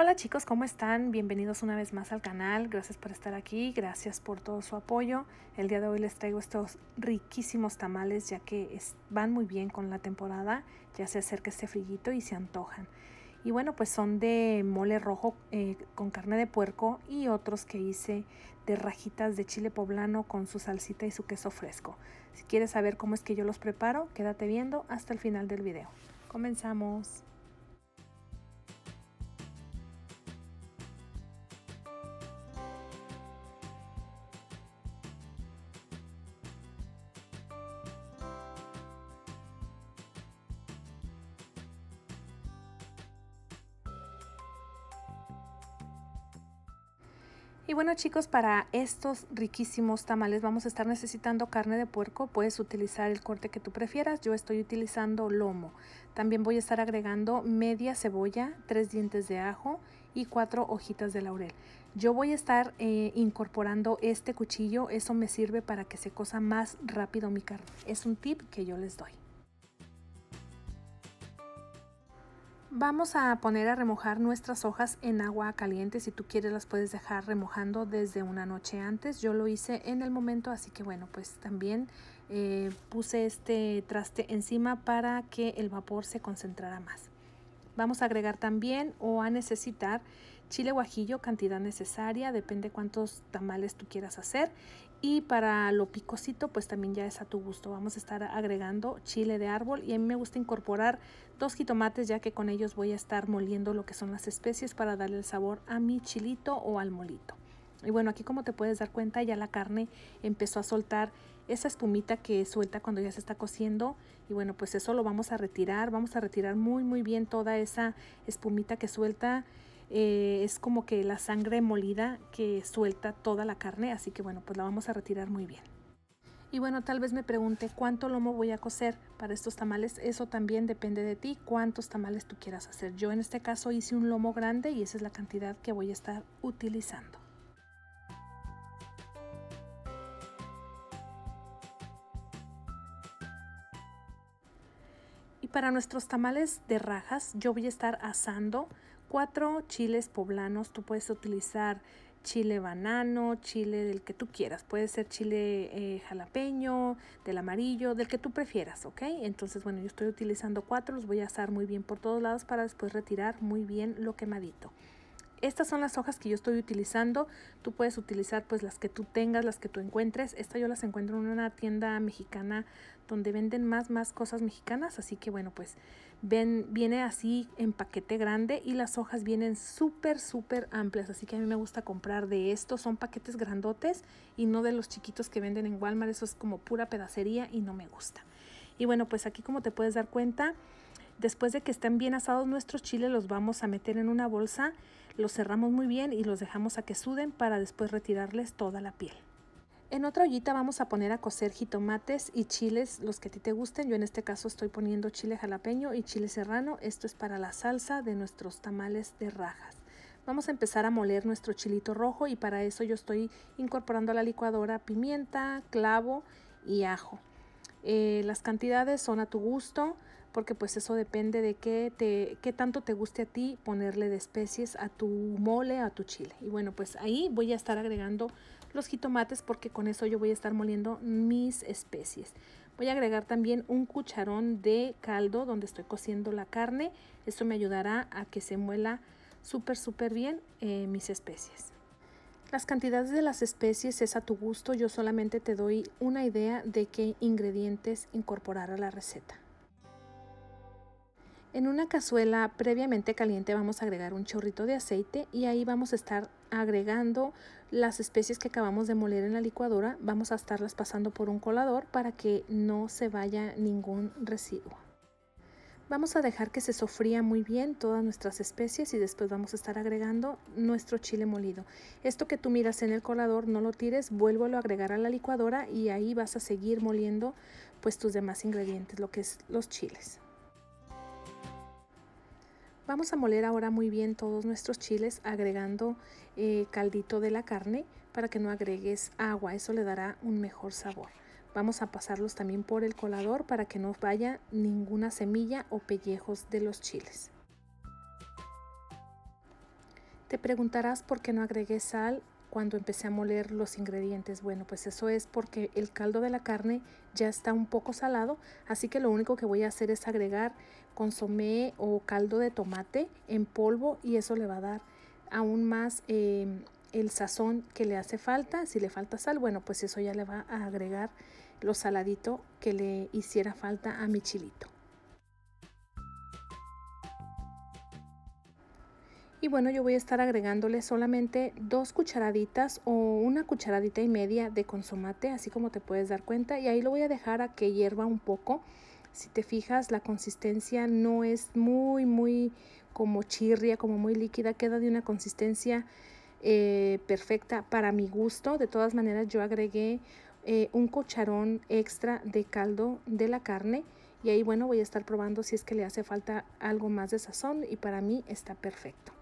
Hola chicos, ¿cómo están? Bienvenidos una vez más al canal. Gracias por estar aquí, gracias por todo su apoyo. El día de hoy les traigo estos riquísimos tamales ya que van muy bien con la temporada. Ya se acerca este friguito y se antojan. Y bueno, pues son de mole rojo eh, con carne de puerco y otros que hice de rajitas de chile poblano con su salsita y su queso fresco. Si quieres saber cómo es que yo los preparo, quédate viendo hasta el final del video. Comenzamos. Y bueno chicos, para estos riquísimos tamales vamos a estar necesitando carne de puerco, puedes utilizar el corte que tú prefieras, yo estoy utilizando lomo. También voy a estar agregando media cebolla, tres dientes de ajo y cuatro hojitas de laurel. Yo voy a estar eh, incorporando este cuchillo, eso me sirve para que se cosa más rápido mi carne. Es un tip que yo les doy. Vamos a poner a remojar nuestras hojas en agua caliente. Si tú quieres las puedes dejar remojando desde una noche antes. Yo lo hice en el momento, así que bueno, pues también eh, puse este traste encima para que el vapor se concentrara más. Vamos a agregar también o a necesitar chile guajillo, cantidad necesaria, depende cuántos tamales tú quieras hacer. Y para lo picosito, pues también ya es a tu gusto. Vamos a estar agregando chile de árbol y a mí me gusta incorporar dos jitomates ya que con ellos voy a estar moliendo lo que son las especies para darle el sabor a mi chilito o al molito. Y bueno, aquí como te puedes dar cuenta ya la carne empezó a soltar esa espumita que suelta cuando ya se está cociendo. Y bueno, pues eso lo vamos a retirar. Vamos a retirar muy muy bien toda esa espumita que suelta. Eh, es como que la sangre molida que suelta toda la carne, así que bueno, pues la vamos a retirar muy bien. Y bueno, tal vez me pregunte cuánto lomo voy a cocer para estos tamales. Eso también depende de ti, cuántos tamales tú quieras hacer. Yo en este caso hice un lomo grande y esa es la cantidad que voy a estar utilizando. Y para nuestros tamales de rajas yo voy a estar asando cuatro chiles poblanos. Tú puedes utilizar chile banano, chile del que tú quieras. Puede ser chile eh, jalapeño, del amarillo, del que tú prefieras, ¿ok? Entonces, bueno, yo estoy utilizando cuatro. Los voy a asar muy bien por todos lados para después retirar muy bien lo quemadito. Estas son las hojas que yo estoy utilizando. Tú puedes utilizar pues las que tú tengas, las que tú encuentres. Esta yo las encuentro en una tienda mexicana donde venden más, más cosas mexicanas. Así que bueno, pues viene así en paquete grande y las hojas vienen súper, súper amplias. Así que a mí me gusta comprar de estos. Son paquetes grandotes y no de los chiquitos que venden en Walmart. Eso es como pura pedacería y no me gusta. Y bueno, pues aquí como te puedes dar cuenta, después de que estén bien asados nuestros chiles, los vamos a meter en una bolsa, los cerramos muy bien y los dejamos a que suden para después retirarles toda la piel. En otra ollita vamos a poner a cocer jitomates y chiles, los que a ti te gusten. Yo en este caso estoy poniendo chile jalapeño y chile serrano. Esto es para la salsa de nuestros tamales de rajas. Vamos a empezar a moler nuestro chilito rojo y para eso yo estoy incorporando a la licuadora pimienta, clavo y ajo. Eh, las cantidades son a tu gusto porque pues eso depende de qué, te, tanto te guste a ti ponerle de especies a tu mole, a tu chile. Y bueno, pues ahí voy a estar agregando los jitomates porque con eso yo voy a estar moliendo mis especies. Voy a agregar también un cucharón de caldo donde estoy cociendo la carne. Esto me ayudará a que se muela súper súper bien eh, mis especies. Las cantidades de las especies es a tu gusto, yo solamente te doy una idea de qué ingredientes incorporar a la receta. En una cazuela previamente caliente vamos a agregar un chorrito de aceite y ahí vamos a estar agregando las especies que acabamos de moler en la licuadora. Vamos a estarlas pasando por un colador para que no se vaya ningún residuo. Vamos a dejar que se sofría muy bien todas nuestras especies y después vamos a estar agregando nuestro chile molido. Esto que tú miras en el colador no lo tires, vuélvelo a agregar a la licuadora y ahí vas a seguir moliendo pues tus demás ingredientes, lo que es los chiles. Vamos a moler ahora muy bien todos nuestros chiles agregando eh, caldito de la carne para que no agregues agua, eso le dará un mejor sabor. Vamos a pasarlos también por el colador para que no vaya ninguna semilla o pellejos de los chiles. Te preguntarás por qué no agregué sal cuando empecé a moler los ingredientes. Bueno, pues eso es porque el caldo de la carne ya está un poco salado, así que lo único que voy a hacer es agregar consomé o caldo de tomate en polvo y eso le va a dar aún más eh, el sazón que le hace falta. Si le falta sal, bueno, pues eso ya le va a agregar lo saladito que le hiciera falta a mi chilito. Y bueno, yo voy a estar agregándole solamente dos cucharaditas o una cucharadita y media de consomate, así como te puedes dar cuenta. Y ahí lo voy a dejar a que hierva un poco. Si te fijas, la consistencia no es muy, muy como chirria, como muy líquida. Queda de una consistencia eh, perfecta para mi gusto. De todas maneras, yo agregué eh, un cucharón extra de caldo de la carne. Y ahí, bueno, voy a estar probando si es que le hace falta algo más de sazón y para mí está perfecto.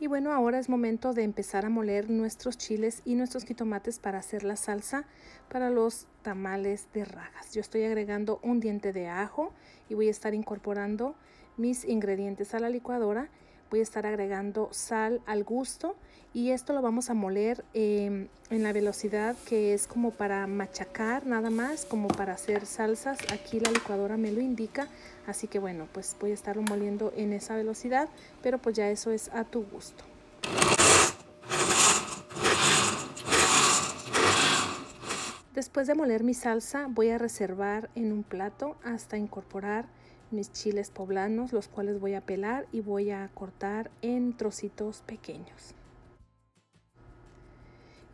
Y bueno, ahora es momento de empezar a moler nuestros chiles y nuestros jitomates para hacer la salsa para los tamales de rajas. Yo estoy agregando un diente de ajo y voy a estar incorporando mis ingredientes a la licuadora. Voy a estar agregando sal al gusto y esto lo vamos a moler em, en la velocidad que es como para machacar nada más, como para hacer salsas. Aquí la licuadora me lo indica, así que bueno, pues voy a estarlo moliendo en esa velocidad, pero pues ya eso es a tu gusto. Después de moler mi salsa voy a reservar en un plato hasta incorporar mis chiles poblanos, los cuales voy a pelar y voy a cortar en trocitos pequeños.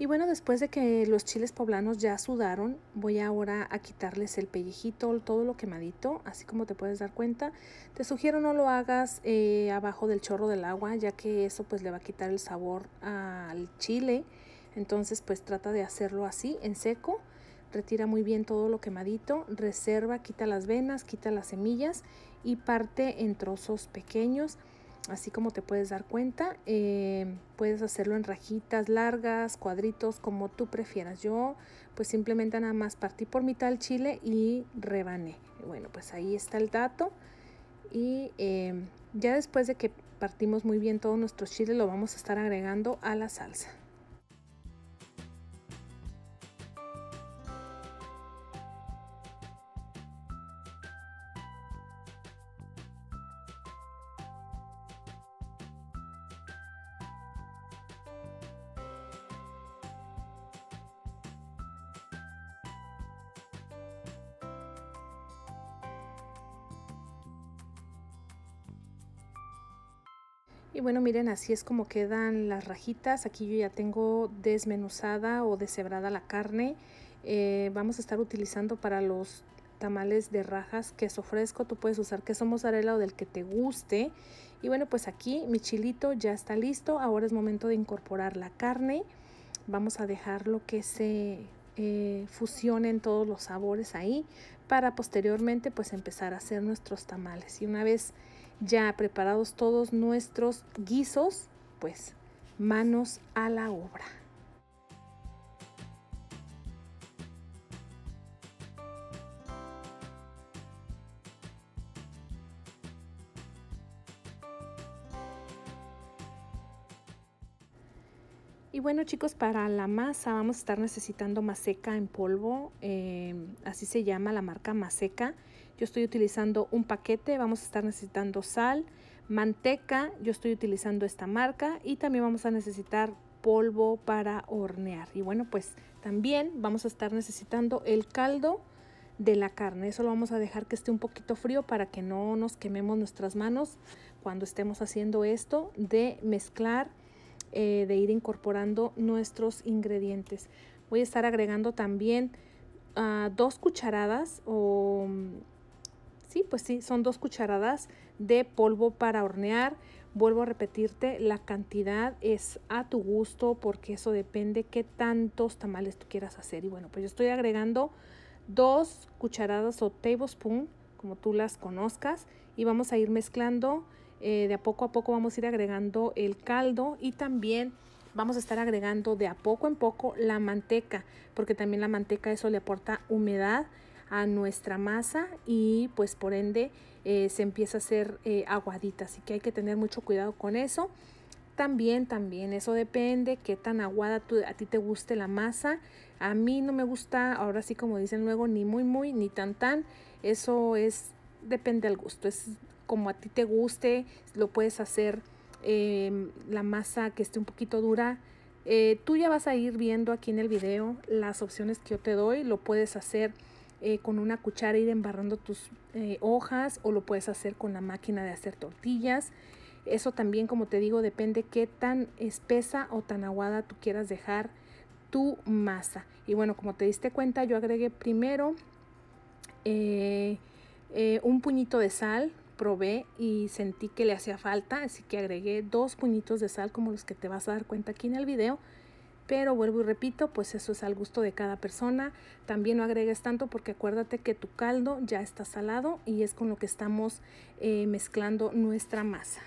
Y bueno, después de que los chiles poblanos ya sudaron, voy ahora a quitarles el pellejito, todo lo quemadito, así como te puedes dar cuenta. Te sugiero no lo hagas eh, abajo del chorro del agua, ya que eso pues le va a quitar el sabor al chile. Entonces pues trata de hacerlo así, en seco. Retira muy bien todo lo quemadito, reserva, quita las venas, quita las semillas y parte en trozos pequeños así como te puedes dar cuenta. Eh, puedes hacerlo en rajitas largas, cuadritos, como tú prefieras. Yo pues simplemente nada más partí por mitad el chile y rebané. Bueno, pues ahí está el dato. Y eh, ya después de que partimos muy bien todos nuestros chiles, lo vamos a estar agregando a la salsa. miren así es como quedan las rajitas. Aquí yo ya tengo desmenuzada o deshebrada la carne. Eh, vamos a estar utilizando para los tamales de rajas queso fresco. Tú puedes usar queso mozzarella o del que te guste. Y bueno, pues aquí mi chilito ya está listo. Ahora es momento de incorporar la carne. Vamos a dejarlo que se eh, fusionen todos los sabores ahí para posteriormente pues empezar a hacer nuestros tamales. Y una vez ya preparados todos nuestros guisos, pues manos a la obra. Y bueno chicos, para la masa vamos a estar necesitando maseca en polvo, eh, así se llama la marca maseca. Yo estoy utilizando un paquete, vamos a estar necesitando sal, manteca, yo estoy utilizando esta marca y también vamos a necesitar polvo para hornear. Y bueno, pues también vamos a estar necesitando el caldo de la carne. Eso lo vamos a dejar que esté un poquito frío para que no nos quememos nuestras manos cuando estemos haciendo esto de mezclar, eh, de ir incorporando nuestros ingredientes. Voy a estar agregando también ah, dos cucharadas o Sí, pues sí, son dos cucharadas de polvo para hornear. Vuelvo a repetirte, la cantidad es a tu gusto porque eso depende qué tantos tamales tú quieras hacer. Y bueno, pues yo estoy agregando dos cucharadas o tablespoon, como tú las conozcas, y vamos a ir mezclando. Eh, de a poco a poco vamos a ir agregando el caldo y también vamos a estar agregando de a poco en poco la manteca, porque también la manteca eso le aporta humedad a nuestra masa y pues por ende eh, se empieza a hacer eh, aguadita, así que hay que tener mucho cuidado con eso. También, también, eso depende qué tan aguada a ti te guste la masa. A mí no me gusta, ahora sí como dicen luego, ni muy muy, ni tan tan. Eso es, depende al gusto, es como a ti te guste, lo puedes hacer em, la masa que esté un poquito dura. Eh, tú ya vas a ir viendo aquí en el video las opciones que yo te doy. Lo puedes hacer eh, con una cuchara ir embarrando tus eh, hojas o lo puedes hacer con la máquina de hacer tortillas. Eso también, como te digo, depende qué tan espesa o tan aguada tú quieras dejar tu masa. Y bueno, como te diste cuenta, yo agregué primero eh, un puñito de sal, probé y sentí que le hacía falta, así que agregué dos puñitos de sal como los que te vas a dar cuenta aquí en el video pero vuelvo y repito, pues eso es al gusto de cada persona. También no agregues tanto porque acuérdate que tu caldo ya está salado y es con lo que estamos eh, mezclando nuestra masa.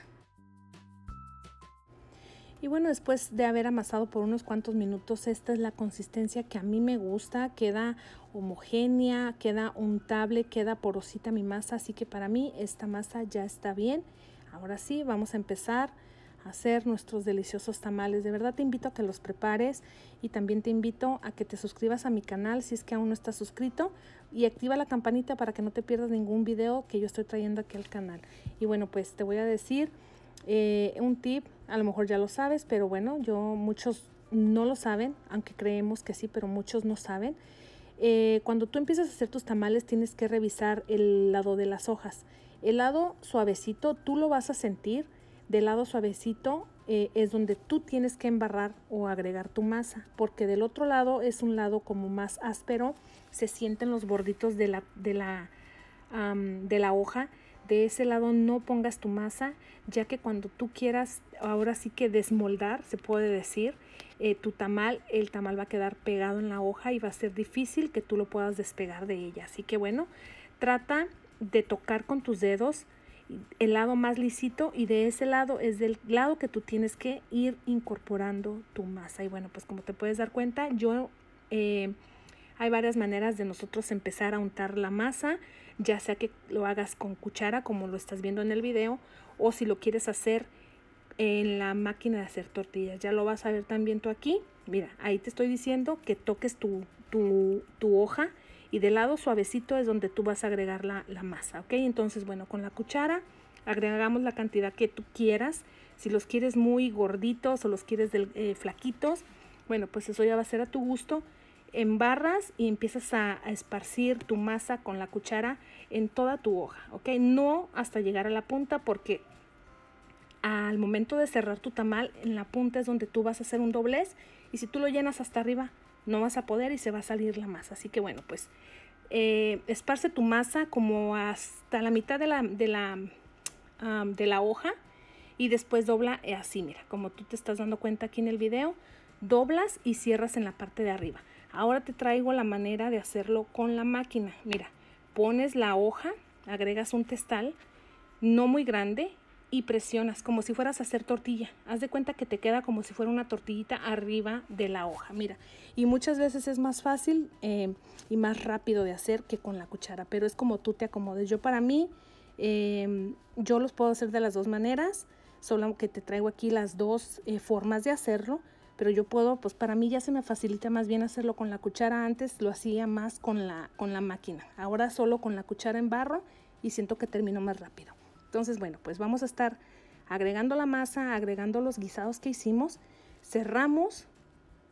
Y bueno, después de haber amasado por unos cuantos minutos, esta es la consistencia que a mí me gusta. Queda homogénea, queda untable, queda porosita mi masa. Así que para mí esta masa ya está bien. Ahora sí, vamos a empezar hacer nuestros deliciosos tamales. De verdad te invito a que los prepares y también te invito a que te suscribas a mi canal si es que aún no estás suscrito y activa la campanita para que no te pierdas ningún video que yo estoy trayendo aquí al canal. Y bueno, pues te voy a decir eh, un tip, a lo mejor ya lo sabes, pero bueno, yo muchos no lo saben, aunque creemos que sí, pero muchos no saben. Eh, cuando tú empiezas a hacer tus tamales tienes que revisar el lado de las hojas. El lado suavecito tú lo vas a sentir del lado suavecito eh, es donde tú tienes que embarrar o agregar tu masa, porque del otro lado es un lado como más áspero, se sienten los borditos de la, de la, de la hoja. De ese lado no pongas tu masa, ya que cuando tú quieras, ahora sí que desmoldar, se puede decir, eh, tu tamal, el tamal va a quedar pegado en la hoja y va a ser difícil que tú lo puedas despegar de ella. Así que bueno, trata de tocar con tus dedos el lado más lisito y de ese lado es del lado que tú tienes que ir incorporando tu masa. Y bueno, pues como te puedes dar cuenta, yo eh, hay varias maneras de nosotros empezar a untar la masa, ya sea que lo hagas con cuchara como lo estás viendo en el video o si lo quieres hacer en la máquina de hacer tortillas. Ya lo vas a ver también tú aquí. Mira, ahí te estoy diciendo que toques tu, tu, tu hoja y del lado suavecito es donde tú vas a agregar la, masa, ¿ok? Entonces, bueno, con la cuchara agregamos la cantidad que tú quieras. Si los quieres muy gorditos o los quieres eh, flaquitos, bueno, pues eso ya va a ser a tu gusto. Embarras y empiezas a, a, esparcir tu masa con la cuchara en toda tu hoja, ¿ok? No hasta llegar a la punta porque al momento de cerrar tu tamal, en la punta es donde tú vas a hacer un doblez y si tú lo llenas hasta arriba, no vas a poder y se va a salir la masa. Así que bueno, pues eh, esparce tu masa como hasta la mitad de la, de la, de la hoja y después dobla eh, así, mira, como tú te estás dando cuenta aquí en el video, doblas y cierras en la parte de arriba. Ahora te traigo la manera de hacerlo con la máquina. Mira, pones la hoja, agregas un testal, no muy grande, y presionas como si fueras a hacer tortilla. Haz de cuenta que te queda como si fuera una tortillita arriba de la hoja, mira. Y muchas veces es más fácil eh, y más rápido de hacer que con la cuchara, pero es como tú te acomodes. Yo para mí, em, yo los puedo hacer de las dos maneras, solo que te traigo aquí las dos eh, formas de hacerlo pero yo puedo, pues para mí ya se me facilita más bien hacerlo con la cuchara. Antes lo hacía más con la, con la máquina. Ahora solo con la cuchara en barro y siento que termino más rápido. Entonces, bueno, pues vamos a estar agregando la masa, agregando los guisados que hicimos, cerramos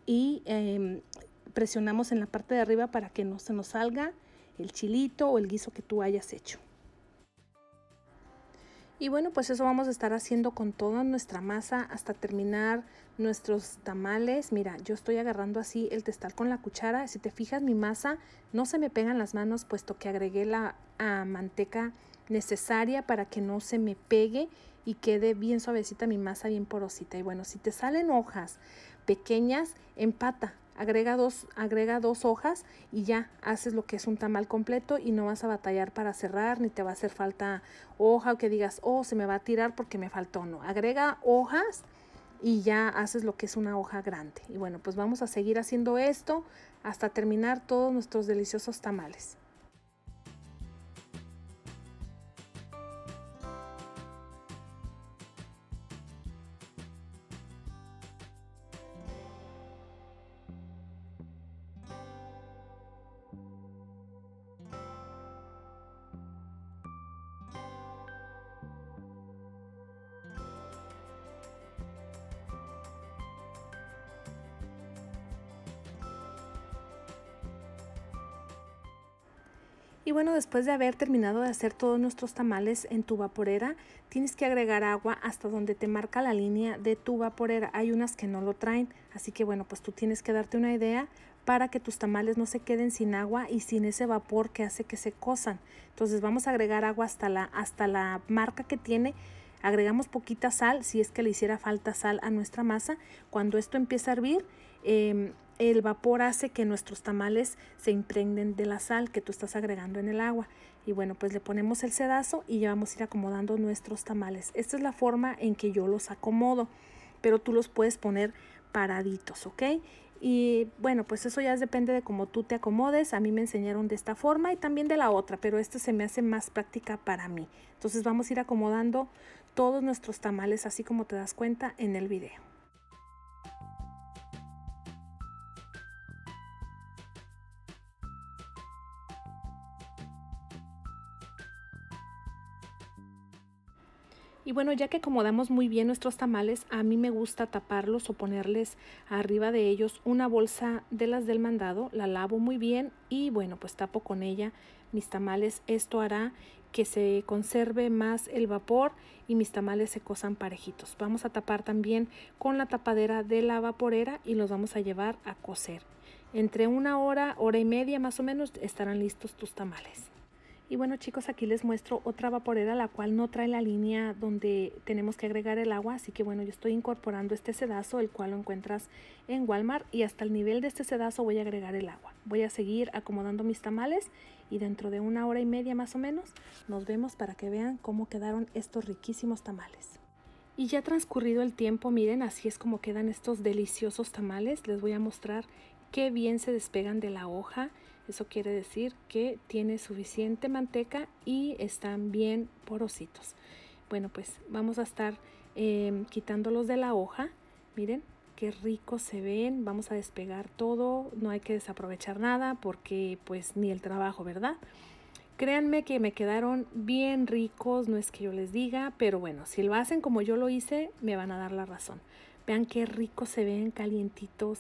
y em, presionamos en la parte de arriba para que no se nos salga el chilito o el guiso que tú hayas hecho. Y bueno, pues eso vamos a estar haciendo con toda nuestra masa hasta terminar nuestros tamales. Mira, yo estoy agarrando así el testal con la cuchara. Si te fijas, mi masa no se me pegan las manos puesto que agregué la ah, manteca necesaria para que no se me pegue y quede bien suavecita mi masa, bien porosita. Y bueno, si te salen hojas pequeñas, empata, agrega dos, agrega dos hojas y ya haces lo que es un tamal completo y no vas a batallar para cerrar, ni te va a hacer falta hoja o que digas, oh, se me va a tirar porque me faltó. No, agrega hojas y ya haces lo que es una hoja grande. Y bueno, pues vamos a seguir haciendo esto hasta terminar todos nuestros deliciosos tamales. Y bueno, después de haber terminado de hacer todos nuestros tamales en tu vaporera, tienes que agregar agua hasta donde te marca la línea de tu vaporera. Hay unas que no lo traen, así que bueno, pues tú tienes que darte una idea para que tus tamales no se queden sin agua y sin ese vapor que hace que se cosan. Entonces vamos a agregar agua hasta la, hasta la marca que tiene. Agregamos poquita sal si es que le hiciera falta sal a nuestra masa. Cuando esto empieza a hervir, em, el vapor hace que nuestros tamales se impregnen de la sal que tú estás agregando en el agua. Y bueno, pues le ponemos el sedazo y ya vamos a ir acomodando nuestros tamales. Esta es la forma en que yo los acomodo, pero tú los puedes poner paraditos, ¿ok? Y bueno, pues eso ya depende de cómo tú te acomodes. A mí me enseñaron de esta forma y también de la otra, pero esta se me hace más práctica para mí. Entonces vamos a ir acomodando todos nuestros tamales, así como te das cuenta en el video. Y bueno, ya que acomodamos muy bien nuestros tamales, a mí me gusta taparlos o ponerles arriba de ellos una bolsa de las del mandado, la lavo muy bien y bueno, pues tapo con ella mis tamales. Esto hará que se conserve más el vapor y mis tamales se cosan parejitos. Vamos a tapar también con la tapadera de la vaporera y los vamos a llevar a cocer. Entre una hora, hora y media más o menos estarán listos tus tamales. Y bueno chicos, aquí les muestro otra vaporera la cual no trae la línea donde tenemos que agregar el agua, así que bueno, yo estoy incorporando este sedazo, el cual lo encuentras en Walmart y hasta el nivel de este sedazo voy a agregar el agua. Voy a seguir acomodando mis tamales y dentro de una hora y media más o menos nos vemos para que vean cómo quedaron estos riquísimos tamales. Y ya transcurrido el tiempo, miren, así es como quedan estos deliciosos tamales. Les voy a mostrar qué bien se despegan de la hoja eso quiere decir que tiene suficiente manteca y están bien porositos. Bueno, pues vamos a estar em, quitándolos de la hoja. Miren qué ricos se ven. Vamos a despegar todo. No hay que desaprovechar nada porque pues ni el trabajo, ¿verdad? Créanme que me quedaron bien ricos, no es que yo les diga, pero bueno, si lo hacen como yo lo hice, me van a dar la razón. Vean qué ricos se ven, calientitos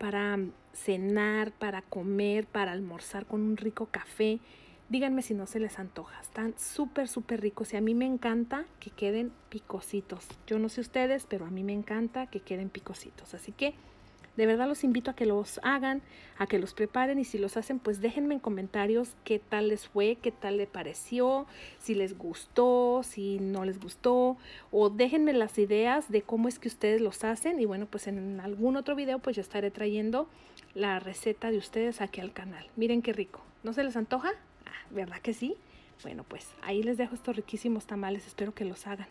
para cenar, para comer, para almorzar con un rico café. Díganme si no se les antoja. Están súper, súper ricos y a mí me encanta que queden picositos. Yo no sé ustedes, pero a mí me encanta que queden picositos. Así que de verdad los invito a que los hagan, a que los preparen y si los hacen, pues déjenme en comentarios qué tal les fue, qué tal les pareció, si les gustó, si no les gustó o déjenme las ideas de cómo es que ustedes los hacen y bueno, pues en algún otro video pues ya estaré trayendo la receta de ustedes aquí al canal. Miren qué rico. ¿No se les antoja? Ah, ¿Verdad que sí? Bueno, pues ahí les dejo estos riquísimos tamales, espero que los hagan.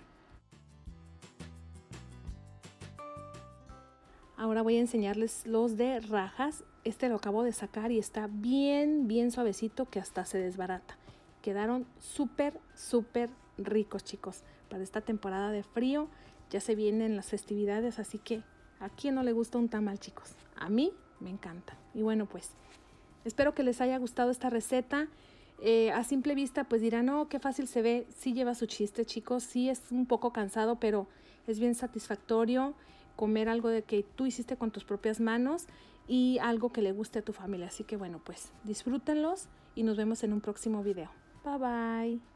Ahora voy a enseñarles los de rajas. Este lo acabo de sacar y está bien, bien suavecito que hasta se desbarata. Quedaron súper, súper ricos, chicos. Para esta temporada de frío ya se vienen las festividades, así que ¿a quién no le gusta un tamal, chicos? A mí me encanta. Y bueno, pues espero que les haya gustado esta receta. Eh, a simple vista, pues dirán, no, oh, qué fácil se ve. Sí lleva su chiste, chicos. Sí es un poco cansado, pero es bien satisfactorio comer algo de que tú hiciste con tus propias manos y algo que le guste a tu familia. Así que bueno, pues disfrútenlos y nos vemos en un próximo video. Bye bye.